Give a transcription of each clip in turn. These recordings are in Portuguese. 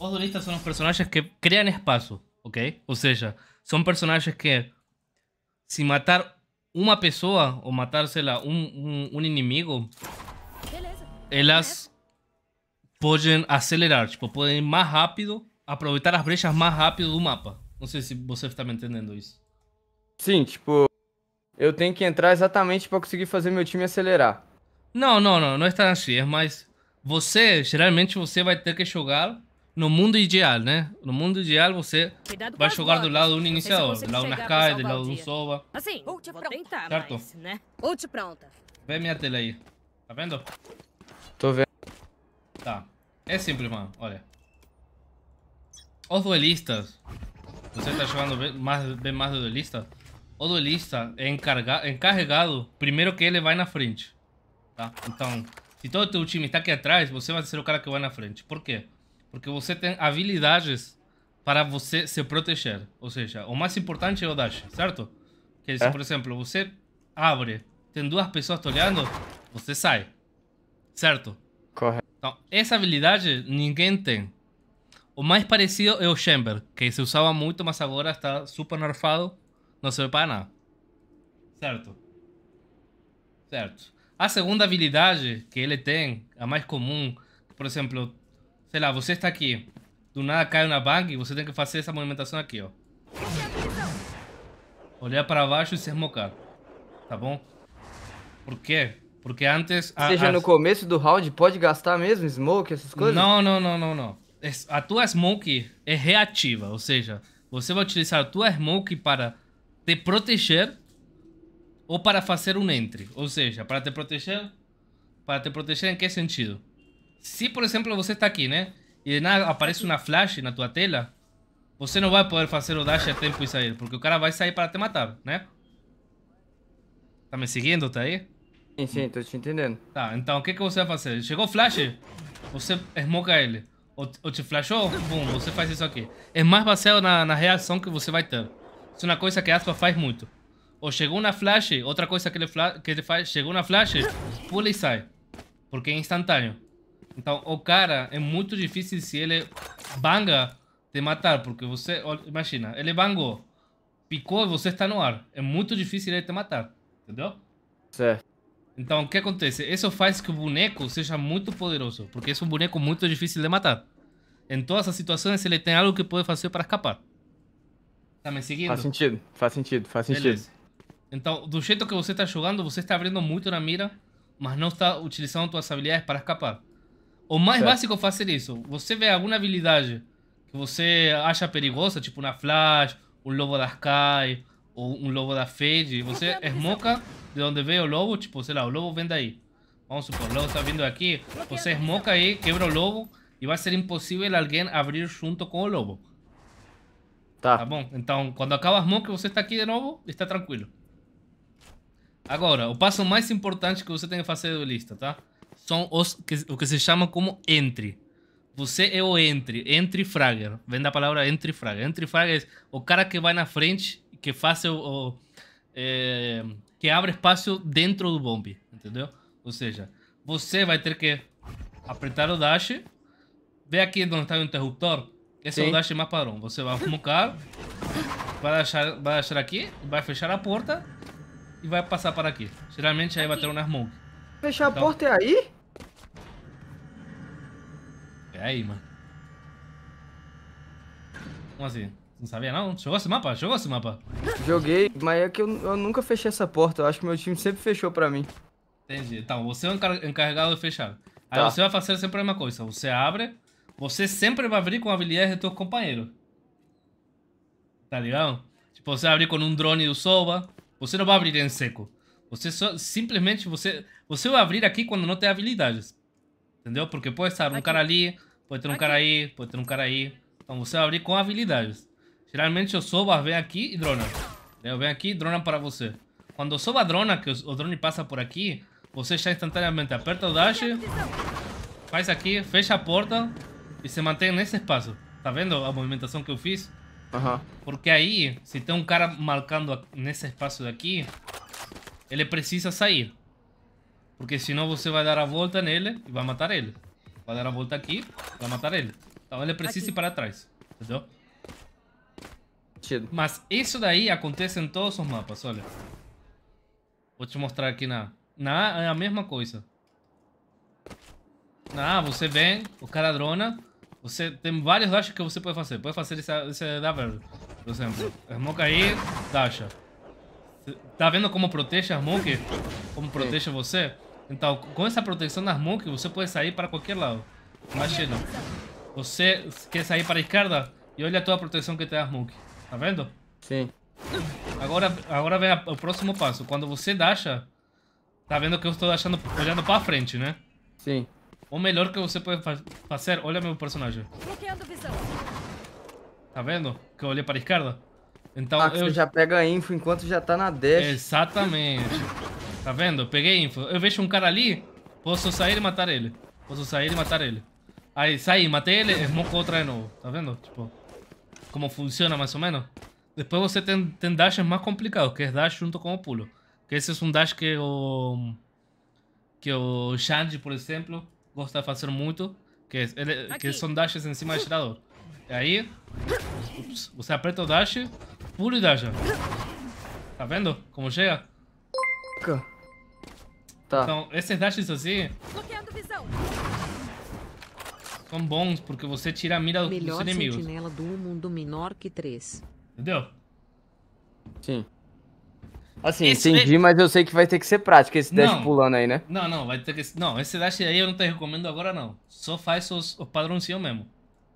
Os duelistas são os personagens que criam espaço, ¿ok? Ou seja, são personagens que se matar uma pessoa ou matar, sei lá, um, um, um inimigo, elas podem acelerar, tipo, podem ir mais rápido, aproveitar as brechas mais rápido do mapa. Não sei se você está me entendendo isso. Sim, tipo, eu tenho que entrar exatamente para conseguir fazer meu time acelerar. Não, não, não, não está assim, é mais você, geralmente você vai ter que jogar no mundo ideal, né? No mundo ideal você Cuidado vai jogar do lado de um iniciador, do lado Nascai, do lado do Sova. Assim, ult pronta. certo? Mas, né? Ult pronta. Vê minha tela aí. Tá vendo? Tô vendo. Tá. É simples, mano. Olha. Os duelistas. Você tá jogando bem mais, bem mais duelista? O duelista é encarga, encarregado primeiro que ele vai na frente. Tá? Então, se todo o teu time está aqui atrás, você vai ser o cara que vai na frente. Por quê? Porque você tem habilidades para você se proteger. Ou seja, o mais importante é o dash, certo? Que é se, é? por exemplo, você abre, tem duas pessoas te olhando, você sai. Certo? Correto. Então, essa habilidade ninguém tem. O mais parecido é o Chamber, que se usava muito, mas agora está super nerfado, não serve para nada. Certo? Certo. A segunda habilidade que ele tem, a mais comum, por exemplo, Sei lá, você está aqui. Do nada cai uma bag e você tem que fazer essa movimentação aqui, ó. Olhar para baixo e se esmocar. Tá bom? Por quê? Porque antes... A, seja, as... no começo do round pode gastar mesmo smoke, essas coisas? Não, não, não, não, não. A tua smoke é reativa, ou seja, você vai utilizar a tua smoke para te proteger ou para fazer um entry Ou seja, para te proteger... Para te proteger em que sentido? se por exemplo você está aqui, né? E de nada aparece uma flash na tua tela, você não vai poder fazer o dash a tempo e sair, porque o cara vai sair para te matar, né? Tá me seguindo, tá aí? Sim, sim, tô te entendendo. Tá, então o que, que você vai fazer? Chegou o flash, você esmoca ele. Ou, te flashou, boom, você faz isso aqui. É mais baseado na, na reação que você vai ter. Isso é uma coisa que a Aspa faz muito. Ou chegou uma flash, outra coisa que ele, que ele faz, chegou uma flash, pula e sai. Porque é instantâneo. Então, o cara é muito difícil se ele banga te matar, porque você, imagina, ele bangou, picou e você está no ar. É muito difícil ele te matar, entendeu? Certo. Então, o que acontece? Isso faz que o boneco seja muito poderoso, porque é um boneco muito difícil de matar. Em todas as situações, ele tem algo que pode fazer para escapar. Tá me seguindo? Faz sentido, faz sentido, faz sentido. Beleza. Então, do jeito que você está jogando, você está abrindo muito na mira, mas não está utilizando suas habilidades para escapar. O mais certo. básico é fazer isso. Você vê alguma habilidade que você acha perigosa, tipo na Flash, um lobo da Sky, ou um lobo da Fade, você é é esmoca de onde veio o lobo, tipo, sei lá, o lobo vem daí. Vamos supor, o lobo está vindo aqui, você é esmoca aí, quebra o lobo, e vai ser impossível alguém abrir junto com o lobo. Tá. Tá bom? Então, quando acaba a smoke, você está aqui de novo e está tranquilo. Agora, o passo mais importante que você tem que fazer do lista, tá? são os que, o que se chama como entre. Você é o entre, entre fragger. Vem da palavra entre fragger. Entre fragger é o cara que vai na frente, que faz o. o é, que abre espaço dentro do bombe, entendeu? Ou seja, você vai ter que apertar o dash. Vê aqui onde está o interruptor. Esse Sim. é o dash mais padrão. Você vai focar, vai deixar, vai deixar aqui, vai fechar a porta e vai passar para aqui. Geralmente aí vai ter um smoke. Fechar então, a porta é aí? é aí, mano. Como assim? Não sabia não? Jogou esse mapa? Jogou esse mapa? Joguei, mas é que eu, eu nunca fechei essa porta. Eu acho que meu time sempre fechou pra mim. Entendi. Então, você é o encarregado de fechar. Aí tá. você vai fazer sempre a mesma coisa. Você abre, você sempre vai abrir com a habilidade de seu companheiro. Tá ligado? Tipo, você abrir com um drone do Soba, você não vai abrir em seco. Você só, simplesmente, você, você vai abrir aqui quando não tem habilidades. Entendeu? Porque pode estar um aqui. cara ali, pode ter um aqui. cara aí, pode ter um cara aí. Então você vai abrir com habilidades. Geralmente eu soba, vem aqui e drona. Eu venho aqui e drona para você. Quando soba drona, que o drone passa por aqui, você já instantaneamente aperta o dash, faz aqui, fecha a porta e se mantém nesse espaço. Tá vendo a movimentação que eu fiz? Porque aí, se tem um cara marcando nesse espaço daqui, ele precisa sair. Porque senão você vai dar a volta nele e vai matar ele. Vai dar a volta aqui pra matar ele. Então ele precisa aqui. ir para trás. Entendeu? Mas isso daí acontece em todos os mapas, olha. Vou te mostrar aqui na... Na é a mesma coisa. Na você vem, o cara drona. Você tem vários dashes que você pode fazer. Pode fazer esse, esse da por exemplo. Smoke aí, dasha. Tá vendo como protege a smoke? Como protege você? Então, com essa proteção nas mãos, você pode sair para qualquer lado. Imagina. Você quer sair para a esquerda e olha toda a proteção que tem as monk Tá vendo? Sim. Agora, agora vem a, o próximo passo. Quando você dasha, tá vendo que eu estou achando, olhando para frente, né? Sim. O melhor que você pode fa fazer, olha meu personagem. Tá vendo? Que eu olhei para a esquerda. Então Max, ah, eu... já pega a info enquanto já tá na dash. Exatamente. Tá vendo? Eu peguei info. Eu vejo um cara ali, posso sair e matar ele. Posso sair e matar ele. Aí, saí, matei ele, smocou outra de novo. Tá vendo? Tipo, como funciona mais ou menos. Depois você tem, tem dashes mais complicados, que é dash junto com o pulo. Que esse é um dash que o... Que o Shandy, por exemplo, gosta de fazer muito. Que, é, ele, que são dashes em cima do gerador. E aí, ups, você aperta o dash, pula e dasha. Tá vendo como chega? Tá. Então, esses dashes assim... São bons, porque você tira a mira Melhor dos inimigos. Melhor sentinela do mundo menor que três Entendeu? Sim. Assim, esse entendi, é... mas eu sei que vai ter que ser prática esse dash não, pulando aí, né? Não, não, vai ter que... Não, esse dash aí eu não te recomendo agora, não. Só faz os, os padrãozinhos mesmo.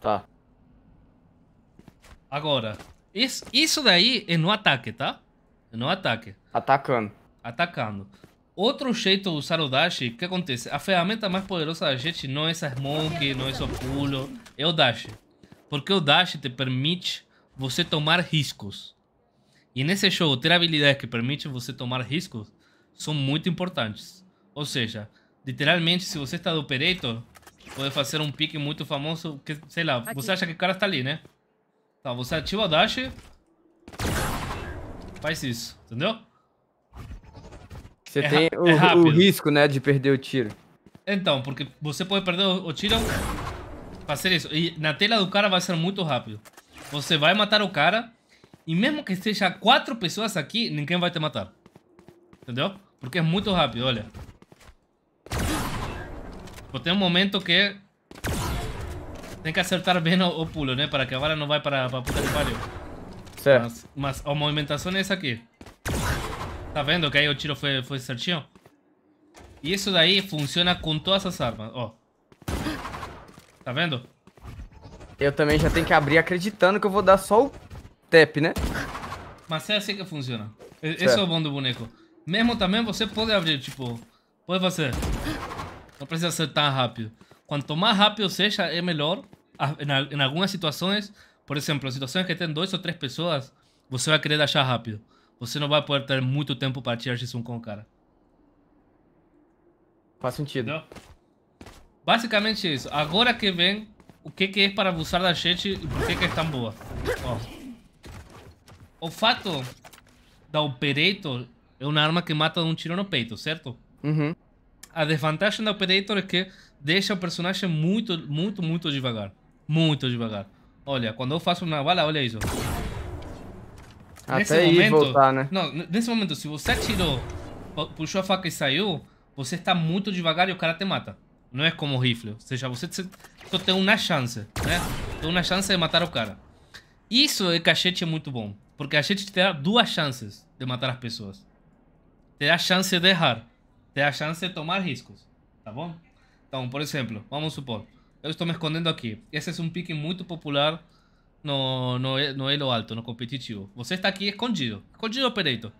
Tá. Agora, isso, isso daí é no ataque, tá? É no ataque. Atacando atacando. Outro jeito de usar o dash, o que acontece? A ferramenta mais poderosa da gente não é essa smoke não é só pulo, é o dash. Porque o dash te permite você tomar riscos. E nesse jogo, ter habilidades que permitem você tomar riscos são muito importantes. Ou seja, literalmente, se você está do Pereito, pode fazer um pique muito famoso, que, sei lá, Aqui. você acha que o cara está ali, né? Tá, você ativa o dash, faz isso, entendeu? Você é tem o, é o, risco, né, de perder o tiro. Então, porque você pode perder o tiro fazer isso. E na tela do cara vai ser muito rápido. Você vai matar o cara e mesmo que esteja quatro pessoas aqui, ninguém vai te matar. Entendeu? Porque é muito rápido, olha. Tem um momento que tem que acertar bem o, o pulo, né? Para que a vara não vai para, para puta de pariu. Certo. Mas, mas a movimentação é essa aqui. Tá vendo que aí o tiro foi, foi certinho? E isso daí funciona com todas as armas, ó. Oh. Tá vendo? Eu também já tenho que abrir acreditando que eu vou dar só o tap, né? Mas é assim que funciona. Esse é o bom do boneco. Mesmo também você pode abrir, tipo... Pode fazer. Não precisa ser tão rápido. Quanto mais rápido seja, é melhor. Ah, em algumas situações, por exemplo, situações que tem dois ou três pessoas, você vai querer achar rápido. Você não vai poder ter muito tempo para tirar X1 com o cara. Faz sentido. Não? Basicamente é isso. Agora que vem o que, que é para abusar da gente e por que, que é tão boa. O fato da Operator é uma arma que mata de um tiro no peito, certo? Uhum. A desvantagem da Operator é que deixa o personagem muito, muito, muito devagar. Muito devagar. Olha, quando eu faço uma bala, olha isso nesse Até momento, voltar, né? Não, nesse momento, se você atirou, puxou a faca e saiu, você está muito devagar e o cara te mata. Não é como o rifle. Ou seja, você tem uma chance, né? Tem uma chance de matar o cara. Isso é cachete muito bom. Porque a gente te dá duas chances de matar as pessoas. Te dá a chance de errar. Te dá a chance de tomar riscos. Tá bom? Então, por exemplo, vamos supor. Eu estou me escondendo aqui. Esse é um pique muito popular no, no, no elo alto, no competitivo. Você está aqui escondido. Escondido, Pereito.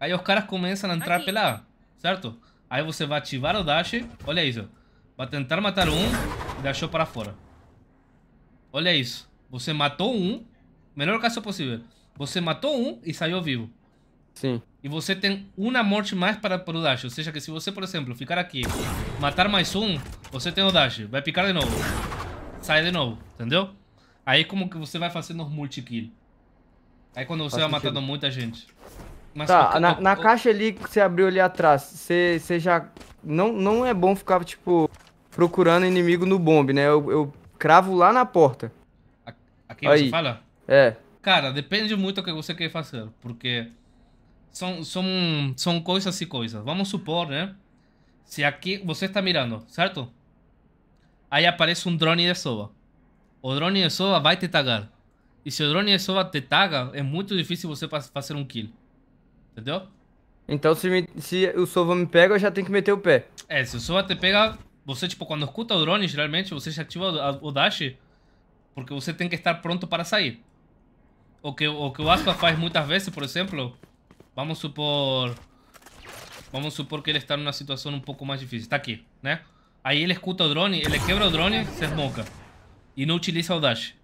Aí os caras começam a entrar pela, certo? Aí você vai ativar o dash. Olha isso. Vai tentar matar um e deixou para fora. Olha isso. Você matou um. Melhor caso possível. Você matou um e saiu vivo. Sim. E você tem uma morte mais para, para o dash. Ou seja, que se você, por exemplo, ficar aqui, matar mais um, você tem o dash. Vai picar de novo. Sai de novo. Entendeu? Aí como que você vai fazer nos multi-kill? Aí quando você vai matando muita gente. Mas tá, é na, na caixa ali que você abriu ali atrás, você, você já... Não, não é bom ficar, tipo, procurando inimigo no bombe, né? Eu, eu cravo lá na porta. Aqui Aí. você fala? É. Cara, depende muito do que você quer fazer, porque são, são, são coisas e coisas. Vamos supor, né? Se aqui você está mirando, certo? Aí aparece um drone de sova. O drone sova vai te tagar. E se o drone sova te taga, é muito difícil você fazer um kill. Entendeu? Então se, me, se o Sova me pega, eu já tenho que meter o pé. É, se o Sova te pega, você tipo, quando escuta o drone, geralmente você já ativa o, o dash, porque você tem que estar pronto para sair. O que o, que o Aspa faz muitas vezes, por exemplo, vamos supor... Vamos supor que ele está numa situação um pouco mais difícil. Está aqui, né? Aí ele escuta o drone, ele quebra o drone, se esmoca e não utiliza o dash.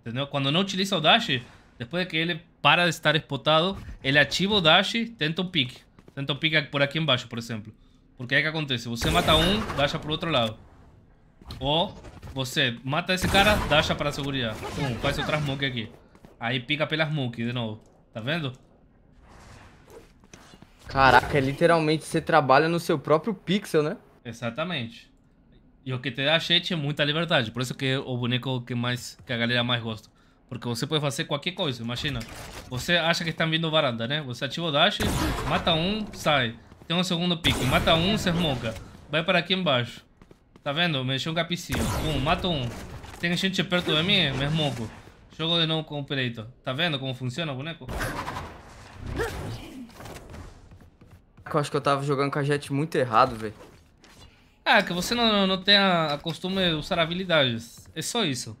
Entendeu? Quando não utiliza o dash, depois que ele para de estar espotado, ele ativa o dash, tenta um pique. Tenta um pique por aqui embaixo, por exemplo. Porque aí que acontece, você mata um, dasha pro outro lado. Ou você mata esse cara, dasha para a segurança. Um, faz outra smoke aqui. Aí pica pela smoke de novo. Tá vendo? Caraca, é literalmente você trabalha no seu próprio pixel, né? Exatamente. E o que te dá gente é muita liberdade. Por isso que é o boneco que, mais, que a galera mais gosta. Porque você pode fazer qualquer coisa, imagina. Você acha que estão vindo varanda, né? Você ativa o dash, mata um, sai. Tem um segundo pique, mata um, se esmoca. Vai para aqui embaixo. Tá vendo? Mexeu um capicinho. Um, mata um. Tem gente perto de mim, me esmoco. Jogo de novo com o perito Tá vendo como funciona o boneco? Eu acho que eu tava jogando com a Jet muito errado, velho. Ah, que você não, não tenha a costume usar habilidades. É só isso.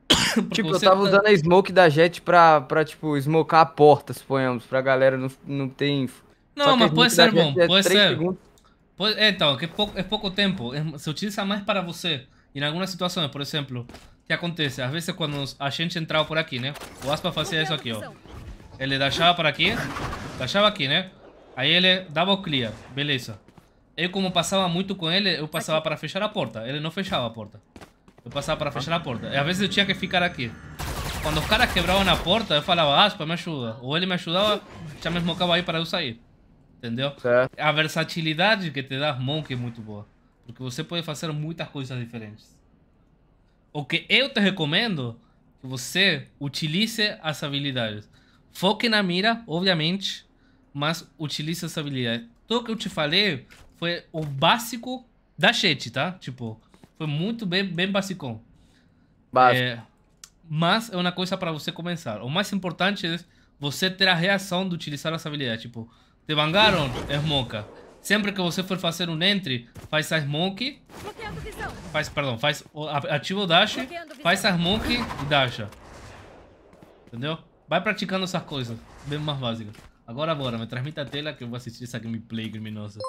tipo, eu tava tá... usando a smoke da Jet pra, pra tipo, smocar a porta, suponhamos, pra galera não, não ter info. Não, mas pode ser bom, é pode ser. Pode, é, então, que é pouco, é pouco tempo. É, se utiliza mais para você. Em algumas situações, por exemplo, que acontece? Às vezes quando a gente entrava por aqui, né? O Aspa fazia isso aqui, ó. Ele deixava para aqui, deixava aqui, né? Aí ele dava o clear, beleza. Eu, como passava muito com ele, eu passava aqui. para fechar a porta. Ele não fechava a porta. Eu passava para ah. fechar a porta. E às vezes eu tinha que ficar aqui. Quando os caras quebravam a porta, eu falava, ah, aspa, me ajuda. Ou ele me ajudava, já me esmocava aí para eu sair. Entendeu? Certo. A versatilidade que te dá Monk é muito boa. Porque você pode fazer muitas coisas diferentes. O que eu te recomendo que você utilize as habilidades. Foque na mira, obviamente, mas utilize as habilidades. Tudo que eu te falei foi o básico da Chete, tá? Tipo, foi muito bem, bem basicão. Básico. É, mas é uma coisa para você começar. O mais importante é você ter a reação de utilizar essa habilidade. Tipo, te bangaram, smoke. Sempre que você for fazer um entry, faz a smoke. Faz, perdão, faz, ativa o dash, faz a smoke e dasha. Entendeu? Vai praticando essas coisas, bem mais básicas. Agora bora, me transmita a tela que eu vou assistir essa gameplay criminosa.